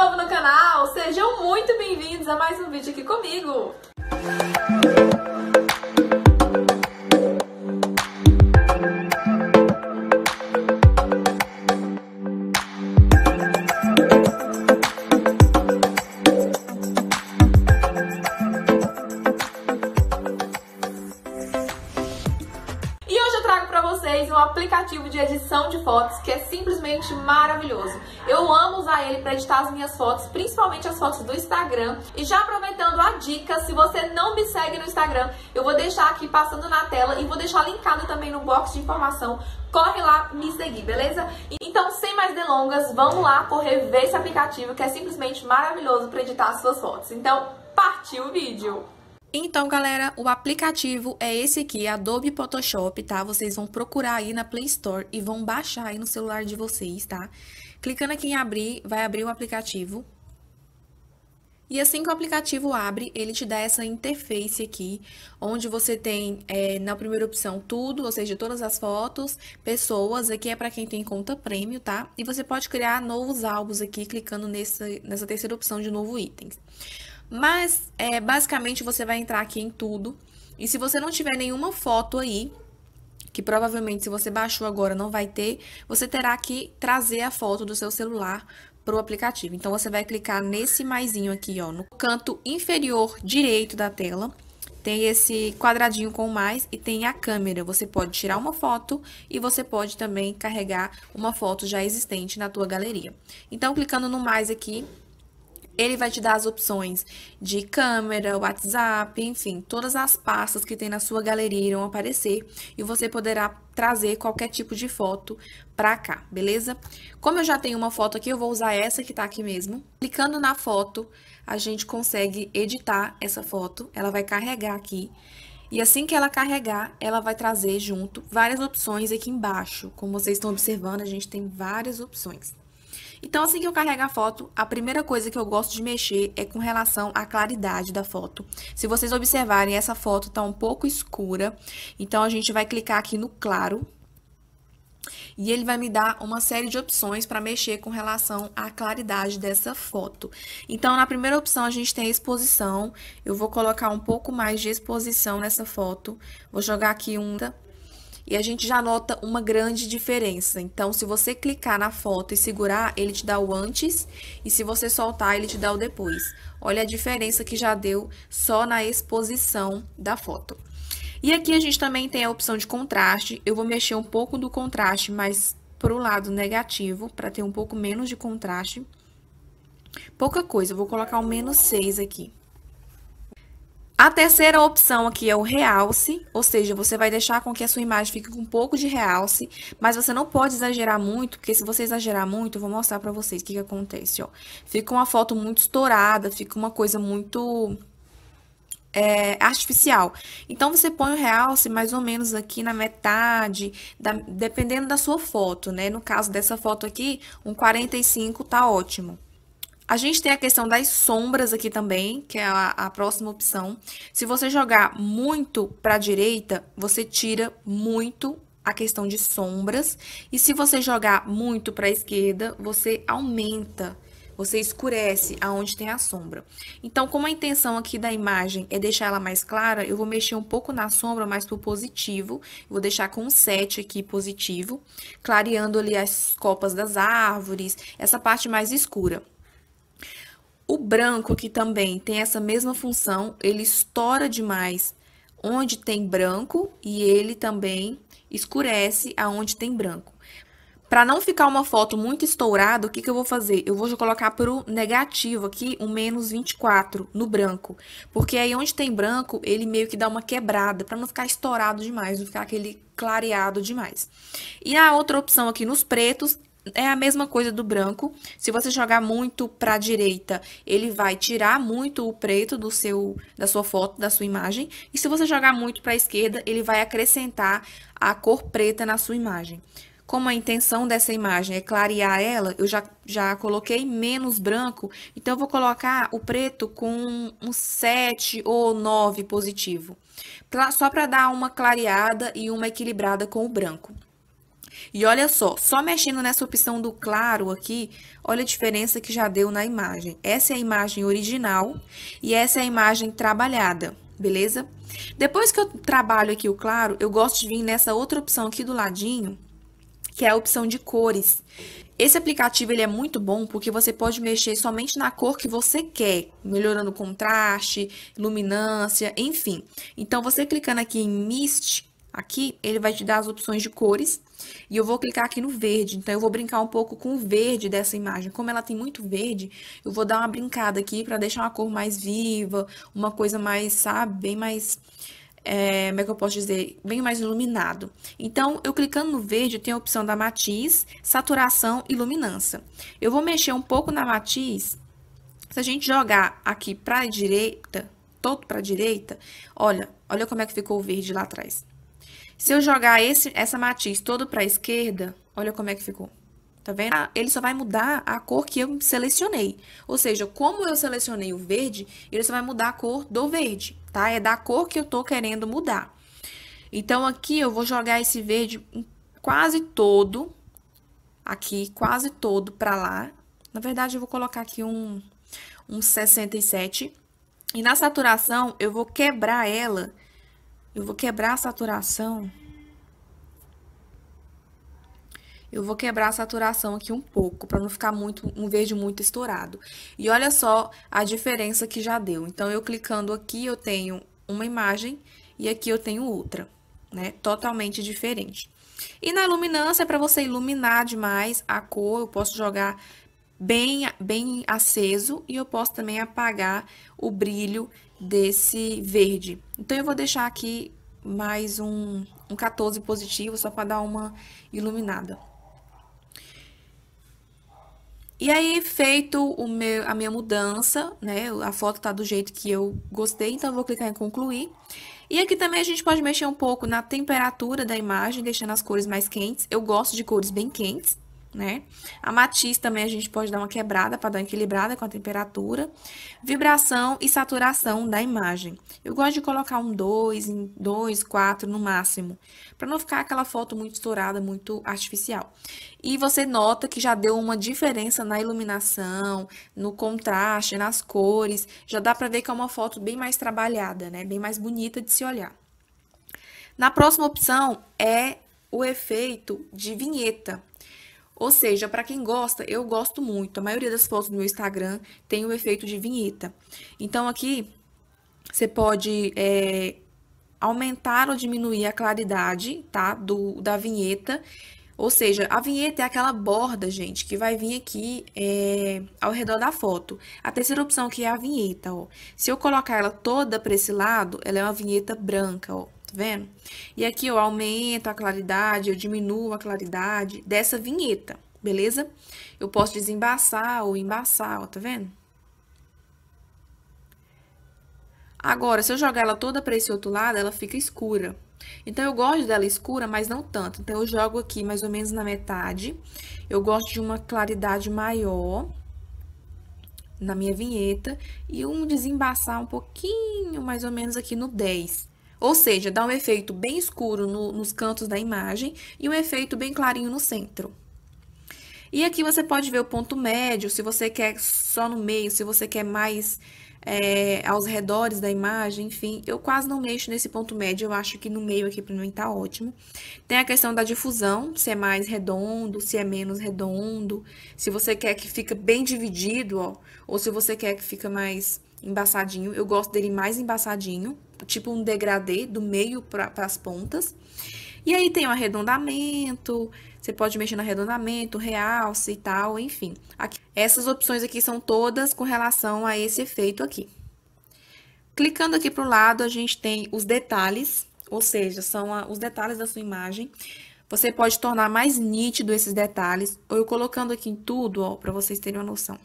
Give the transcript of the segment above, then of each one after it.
novo no canal, sejam muito bem-vindos a mais um vídeo aqui comigo! vocês um aplicativo de edição de fotos que é simplesmente maravilhoso. Eu amo usar ele para editar as minhas fotos, principalmente as fotos do Instagram. E já aproveitando a dica, se você não me segue no Instagram, eu vou deixar aqui passando na tela e vou deixar linkado também no box de informação. Corre lá me seguir, beleza? Então, sem mais delongas, vamos lá correr ver esse aplicativo que é simplesmente maravilhoso para editar as suas fotos. Então, partiu o vídeo! Então, galera, o aplicativo é esse aqui, Adobe Photoshop, tá? Vocês vão procurar aí na Play Store e vão baixar aí no celular de vocês, tá? Clicando aqui em abrir, vai abrir o aplicativo. E assim que o aplicativo abre, ele te dá essa interface aqui, onde você tem é, na primeira opção tudo, ou seja, todas as fotos, pessoas, aqui é para quem tem conta prêmio, tá? E você pode criar novos álbuns aqui, clicando nessa, nessa terceira opção de novo itens. Mas, é, basicamente, você vai entrar aqui em tudo. E se você não tiver nenhuma foto aí, que provavelmente se você baixou agora não vai ter, você terá que trazer a foto do seu celular para o aplicativo. Então, você vai clicar nesse maisinho aqui, ó, no canto inferior direito da tela. Tem esse quadradinho com mais e tem a câmera. Você pode tirar uma foto e você pode também carregar uma foto já existente na tua galeria. Então, clicando no mais aqui, ele vai te dar as opções de câmera, WhatsApp, enfim, todas as pastas que tem na sua galeria irão aparecer e você poderá trazer qualquer tipo de foto para cá, beleza? Como eu já tenho uma foto aqui, eu vou usar essa que tá aqui mesmo. Clicando na foto, a gente consegue editar essa foto, ela vai carregar aqui. E assim que ela carregar, ela vai trazer junto várias opções aqui embaixo. Como vocês estão observando, a gente tem várias opções. Então, assim que eu carrego a foto, a primeira coisa que eu gosto de mexer é com relação à claridade da foto. Se vocês observarem, essa foto está um pouco escura, então a gente vai clicar aqui no claro, e ele vai me dar uma série de opções para mexer com relação à claridade dessa foto. Então, na primeira opção, a gente tem a exposição. Eu vou colocar um pouco mais de exposição nessa foto. Vou jogar aqui um e a gente já nota uma grande diferença. Então, se você clicar na foto e segurar, ele te dá o antes, e se você soltar, ele te dá o depois. Olha a diferença que já deu só na exposição da foto. E aqui a gente também tem a opção de contraste. Eu vou mexer um pouco do contraste, mas para o lado negativo, para ter um pouco menos de contraste. Pouca coisa, vou colocar o menos 6 aqui. A terceira opção aqui é o realce, ou seja, você vai deixar com que a sua imagem fique com um pouco de realce, mas você não pode exagerar muito, porque se você exagerar muito, eu vou mostrar para vocês o que, que acontece, ó. Fica uma foto muito estourada, fica uma coisa muito é, artificial. Então, você põe o realce mais ou menos aqui na metade, da, dependendo da sua foto, né? No caso dessa foto aqui, um 45 tá ótimo. A gente tem a questão das sombras aqui também, que é a, a próxima opção. Se você jogar muito para a direita, você tira muito a questão de sombras. E se você jogar muito para a esquerda, você aumenta você escurece aonde tem a sombra. Então, como a intenção aqui da imagem é deixar ela mais clara, eu vou mexer um pouco na sombra, mais pro positivo. Vou deixar com 7 aqui positivo, clareando ali as copas das árvores, essa parte mais escura. O branco, que também tem essa mesma função, ele estoura demais onde tem branco e ele também escurece aonde tem branco. Para não ficar uma foto muito estourada, o que, que eu vou fazer? Eu vou colocar para o negativo aqui, um menos 24 no branco. Porque aí onde tem branco, ele meio que dá uma quebrada, para não ficar estourado demais, não ficar aquele clareado demais. E a outra opção aqui nos pretos é a mesma coisa do branco. Se você jogar muito para a direita, ele vai tirar muito o preto do seu, da sua foto, da sua imagem. E se você jogar muito para a esquerda, ele vai acrescentar a cor preta na sua imagem. Como a intenção dessa imagem é clarear ela, eu já, já coloquei menos branco, então eu vou colocar o preto com um 7 ou 9 positivo, só para dar uma clareada e uma equilibrada com o branco. E olha só, só mexendo nessa opção do claro aqui, olha a diferença que já deu na imagem. Essa é a imagem original e essa é a imagem trabalhada, beleza? Depois que eu trabalho aqui o claro, eu gosto de vir nessa outra opção aqui do ladinho, que é a opção de cores. Esse aplicativo ele é muito bom porque você pode mexer somente na cor que você quer, melhorando contraste, luminância, enfim. Então, você clicando aqui em Mist, Aqui ele vai te dar as opções de cores e eu vou clicar aqui no verde. Então, eu vou brincar um pouco com o verde dessa imagem. Como ela tem muito verde, eu vou dar uma brincada aqui para deixar uma cor mais viva, uma coisa mais, sabe, bem mais... É, como é que eu posso dizer? Bem mais iluminado. Então, eu clicando no verde, tem a opção da matiz, saturação e luminância. Eu vou mexer um pouco na matiz. Se a gente jogar aqui para direita, todo para direita, olha, olha como é que ficou o verde lá atrás. Se eu jogar esse, essa matiz todo para a esquerda, olha como é que ficou. Tá vendo? Ah, ele só vai mudar a cor que eu selecionei. Ou seja, como eu selecionei o verde, ele só vai mudar a cor do verde, tá? É da cor que eu tô querendo mudar. Então, aqui eu vou jogar esse verde quase todo, aqui, quase todo pra lá. Na verdade, eu vou colocar aqui um, um 67. E na saturação, eu vou quebrar ela eu vou quebrar a saturação. Eu vou quebrar a saturação aqui um pouco, para não ficar muito um verde muito estourado. E olha só a diferença que já deu. Então, eu clicando aqui, eu tenho uma imagem e aqui eu tenho outra, né? Totalmente diferente. E na iluminância, para você iluminar demais a cor, eu posso jogar bem, bem aceso e eu posso também apagar o brilho desse verde. Então, eu vou deixar aqui mais um, um 14 positivo, só para dar uma iluminada. E aí, feito o meu, a minha mudança, né? A foto tá do jeito que eu gostei, então eu vou clicar em concluir. E aqui também a gente pode mexer um pouco na temperatura da imagem, deixando as cores mais quentes. Eu gosto de cores bem quentes né? A matiz também a gente pode dar uma quebrada para dar uma equilibrada com a temperatura. Vibração e saturação da imagem. Eu gosto de colocar um 2, 2, 4 no máximo, para não ficar aquela foto muito estourada, muito artificial. E você nota que já deu uma diferença na iluminação, no contraste, nas cores, já dá para ver que é uma foto bem mais trabalhada, né? Bem mais bonita de se olhar. Na próxima opção é o efeito de vinheta. Ou seja, para quem gosta, eu gosto muito. A maioria das fotos do meu Instagram tem o efeito de vinheta. Então aqui você pode é, aumentar ou diminuir a claridade, tá, do da vinheta. Ou seja, a vinheta é aquela borda, gente, que vai vir aqui é, ao redor da foto. A terceira opção que é a vinheta, ó. Se eu colocar ela toda para esse lado, ela é uma vinheta branca, ó tá vendo? E aqui eu aumento a claridade, eu diminuo a claridade dessa vinheta, beleza? Eu posso desembaçar ou embaçar, ó, tá vendo? Agora, se eu jogar ela toda para esse outro lado, ela fica escura. Então, eu gosto dela escura, mas não tanto. Então, eu jogo aqui mais ou menos na metade. Eu gosto de uma claridade maior na minha vinheta. E um desembaçar um pouquinho, mais ou menos aqui no 10. Ou seja, dá um efeito bem escuro no, nos cantos da imagem e um efeito bem clarinho no centro. E aqui você pode ver o ponto médio, se você quer só no meio, se você quer mais é, aos redores da imagem, enfim. Eu quase não mexo nesse ponto médio, eu acho que no meio aqui para mim tá ótimo. Tem a questão da difusão, se é mais redondo, se é menos redondo, se você quer que fica bem dividido, ó, ou se você quer que fica mais embaçadinho. Eu gosto dele mais embaçadinho tipo um degradê do meio para as pontas. E aí tem o arredondamento, você pode mexer no arredondamento, realce e tal, enfim. Aqui, essas opções aqui são todas com relação a esse efeito aqui. Clicando aqui para o lado, a gente tem os detalhes, ou seja, são a, os detalhes da sua imagem. Você pode tornar mais nítido esses detalhes, ou eu colocando aqui em tudo, ó, para vocês terem uma noção.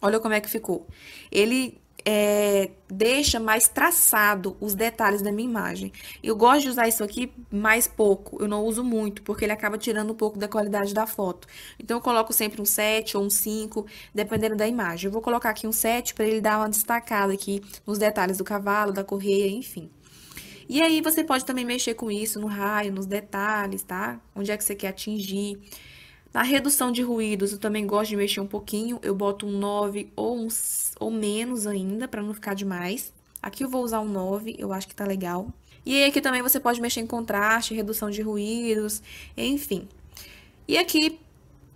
Olha como é que ficou. Ele é, deixa mais traçado os detalhes da minha imagem. Eu gosto de usar isso aqui mais pouco, eu não uso muito, porque ele acaba tirando um pouco da qualidade da foto. Então eu coloco sempre um 7 ou um 5, dependendo da imagem. Eu vou colocar aqui um 7 para ele dar uma destacada aqui nos detalhes do cavalo, da correia, enfim. E aí você pode também mexer com isso no raio, nos detalhes, tá? Onde é que você quer atingir. Na redução de ruídos, eu também gosto de mexer um pouquinho. Eu boto um 9 ou, um, ou menos ainda, para não ficar demais. Aqui eu vou usar um 9, eu acho que tá legal. E aqui também você pode mexer em contraste, redução de ruídos, enfim. E aqui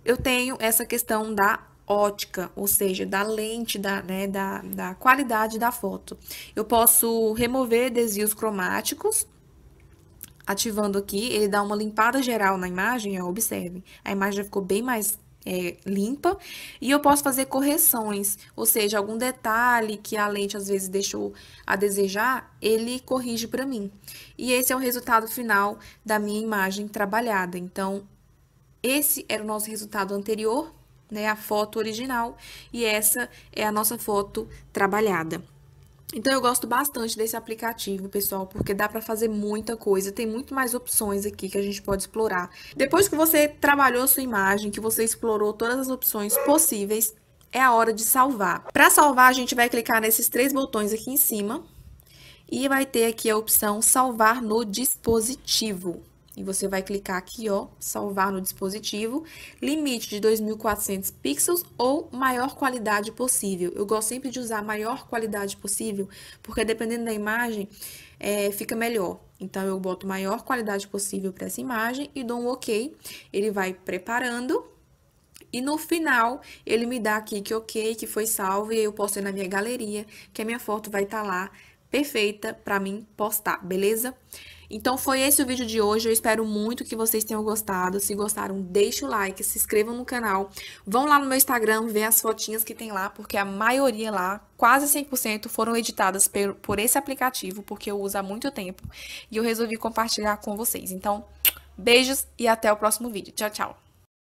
eu tenho essa questão da ótica, ou seja, da lente, da, né, da, da qualidade da foto. Eu posso remover desvios cromáticos, ativando aqui, ele dá uma limpada geral na imagem, ó, observem. A imagem já ficou bem mais é, limpa e eu posso fazer correções, ou seja, algum detalhe que a lente às vezes deixou a desejar, ele corrige para mim. E esse é o resultado final da minha imagem trabalhada. Então, esse era o nosso resultado anterior, né, a foto original, e essa é a nossa foto trabalhada. Então eu gosto bastante desse aplicativo, pessoal, porque dá para fazer muita coisa, tem muito mais opções aqui que a gente pode explorar. Depois que você trabalhou a sua imagem, que você explorou todas as opções possíveis, é a hora de salvar. Para salvar, a gente vai clicar nesses três botões aqui em cima e vai ter aqui a opção salvar no dispositivo. E você vai clicar aqui, ó, salvar no dispositivo, limite de 2400 pixels ou maior qualidade possível. Eu gosto sempre de usar maior qualidade possível, porque dependendo da imagem, é, fica melhor. Então, eu boto maior qualidade possível para essa imagem e dou um OK. Ele vai preparando e no final, ele me dá aqui que ok, que foi salvo, e eu posso ir na minha galeria, que a minha foto vai estar tá lá perfeita para mim postar, beleza? Então foi esse o vídeo de hoje, eu espero muito que vocês tenham gostado. Se gostaram, deixe o like, se inscrevam no canal, vão lá no meu Instagram ver as fotinhas que tem lá, porque a maioria lá, quase 100%, foram editadas por esse aplicativo, porque eu uso há muito tempo, e eu resolvi compartilhar com vocês. Então, beijos e até o próximo vídeo. Tchau, tchau!